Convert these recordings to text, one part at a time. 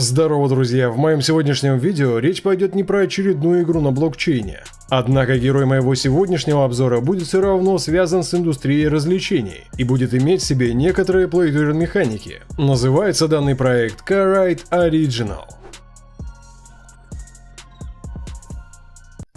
Здорово, друзья! В моем сегодняшнем видео речь пойдет не про очередную игру на блокчейне. Однако герой моего сегодняшнего обзора будет все равно связан с индустрией развлечений и будет иметь в себе некоторые плейтурен механики. Называется данный проект Carite Original.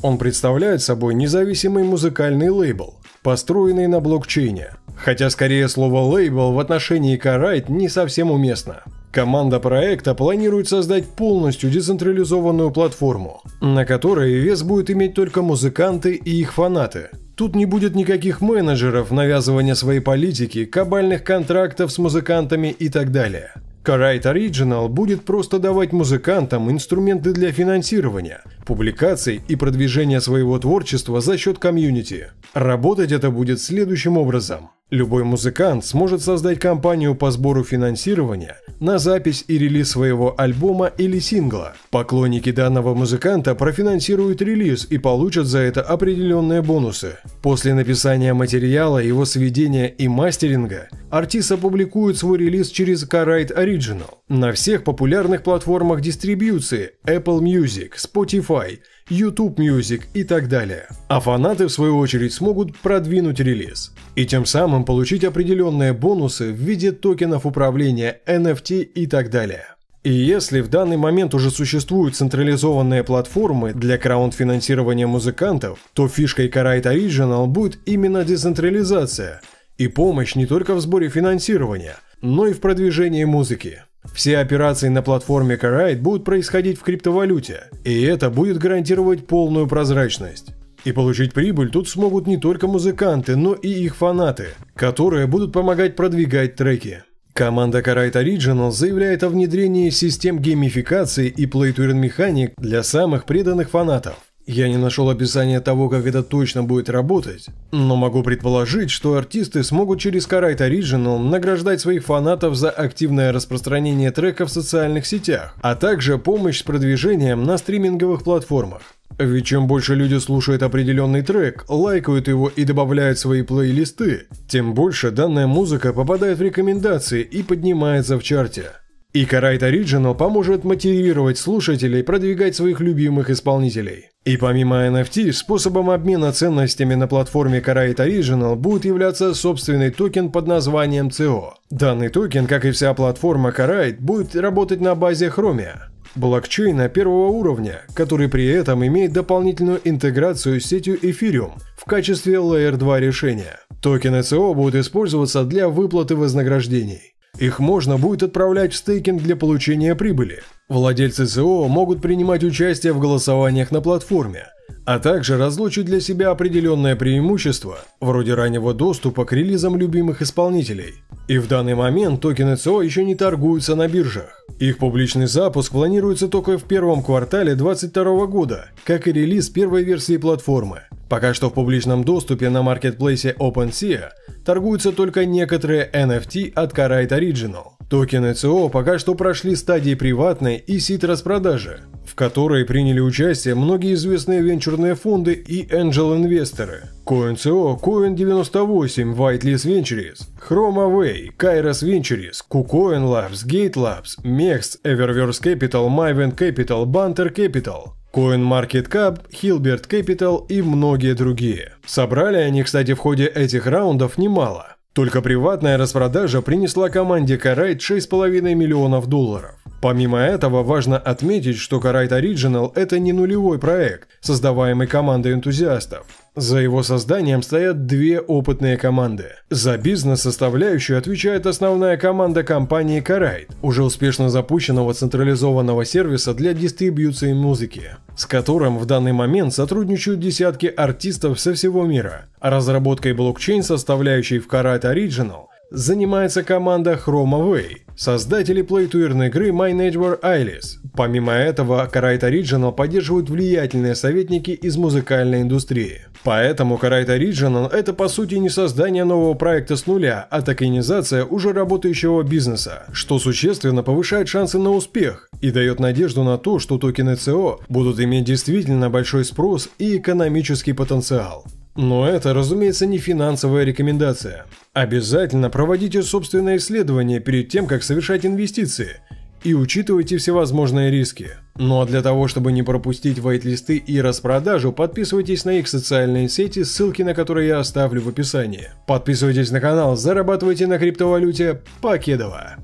Он представляет собой независимый музыкальный лейбл, построенный на блокчейне. Хотя скорее слово «лейбл» в отношении Carite не совсем уместно, Команда проекта планирует создать полностью децентрализованную платформу, на которой вес будет иметь только музыканты и их фанаты. Тут не будет никаких менеджеров, навязывания своей политики, кабальных контрактов с музыкантами и так далее. Карайт Original будет просто давать музыкантам инструменты для финансирования, публикаций и продвижения своего творчества за счет комьюнити. Работать это будет следующим образом – Любой музыкант сможет создать компанию по сбору финансирования на запись и релиз своего альбома или сингла. Поклонники данного музыканта профинансируют релиз и получат за это определенные бонусы. После написания материала, его сведения и мастеринга артист опубликует свой релиз через Karite Original на всех популярных платформах дистрибьюции Apple Music, Spotify – YouTube Music и так далее. А фанаты, в свою очередь, смогут продвинуть релиз и тем самым получить определенные бонусы в виде токенов управления NFT и так далее. И если в данный момент уже существуют централизованные платформы для краунд-финансирования музыкантов, то фишкой Karate Original будет именно децентрализация и помощь не только в сборе финансирования, но и в продвижении музыки. Все операции на платформе Karite будут происходить в криптовалюте, и это будет гарантировать полную прозрачность. И получить прибыль тут смогут не только музыканты, но и их фанаты, которые будут помогать продвигать треки. Команда Karate Original заявляет о внедрении систем геймификации и плей-турин механик для самых преданных фанатов. Я не нашел описания того, как это точно будет работать, но могу предположить, что артисты смогут через Карайт Original награждать своих фанатов за активное распространение трека в социальных сетях, а также помощь с продвижением на стриминговых платформах. Ведь чем больше люди слушают определенный трек, лайкают его и добавляют свои плейлисты, тем больше данная музыка попадает в рекомендации и поднимается в чарте. И Карайт Original поможет мотивировать слушателей продвигать своих любимых исполнителей. И помимо NFT, способом обмена ценностями на платформе Karait Original будет являться собственный токен под названием CO. Данный токен, как и вся платформа Karait, будет работать на базе Chromia, блокчейна первого уровня, который при этом имеет дополнительную интеграцию с сетью Ethereum в качестве Layer 2 решения. Токены CO будут использоваться для выплаты вознаграждений. Их можно будет отправлять в стейкинг для получения прибыли. Владельцы СО могут принимать участие в голосованиях на платформе, а также разлучить для себя определенное преимущество, вроде раннего доступа к релизам любимых исполнителей. И в данный момент токены СО еще не торгуются на биржах. Их публичный запуск планируется только в первом квартале 2022 года, как и релиз первой версии платформы – Пока что в публичном доступе на маркетплейсе OpenSea торгуются только некоторые NFT от Karite Original. Токены ЦО пока что прошли стадии приватной и сит-распродажи, в которой приняли участие многие известные венчурные фонды и энджел-инвесторы. CoinCO, Coin98, Whitelist Ventures, ChromaWay, Kairos Ventures, KuCoin Labs, Gate Labs, MEX, Eververse Capital, MyVent Capital, Banter Capital – CoinMarketCap, Hilbert Capital и многие другие. Собрали они, кстати, в ходе этих раундов немало. Только приватная распродажа принесла команде Карайт 6,5 миллионов долларов. Помимо этого, важно отметить, что Karate Original – это не нулевой проект, создаваемый командой энтузиастов. За его созданием стоят две опытные команды. За бизнес-составляющую отвечает основная команда компании Karate, уже успешно запущенного централизованного сервиса для дистрибьюции музыки, с которым в данный момент сотрудничают десятки артистов со всего мира. А разработкой блокчейн-составляющей в Karate Original занимается команда Chromaway, создатели плейтуерной игры My Network Alice. Помимо этого, Karate Original поддерживают влиятельные советники из музыкальной индустрии. Поэтому Karate Original – это по сути не создание нового проекта с нуля, а токенизация уже работающего бизнеса, что существенно повышает шансы на успех и дает надежду на то, что токены CO будут иметь действительно большой спрос и экономический потенциал. Но это, разумеется, не финансовая рекомендация. Обязательно проводите собственное исследование перед тем, как совершать инвестиции, и учитывайте всевозможные риски. Ну а для того, чтобы не пропустить вайт-листы и распродажу, подписывайтесь на их социальные сети, ссылки на которые я оставлю в описании. Подписывайтесь на канал, зарабатывайте на криптовалюте. Покедова!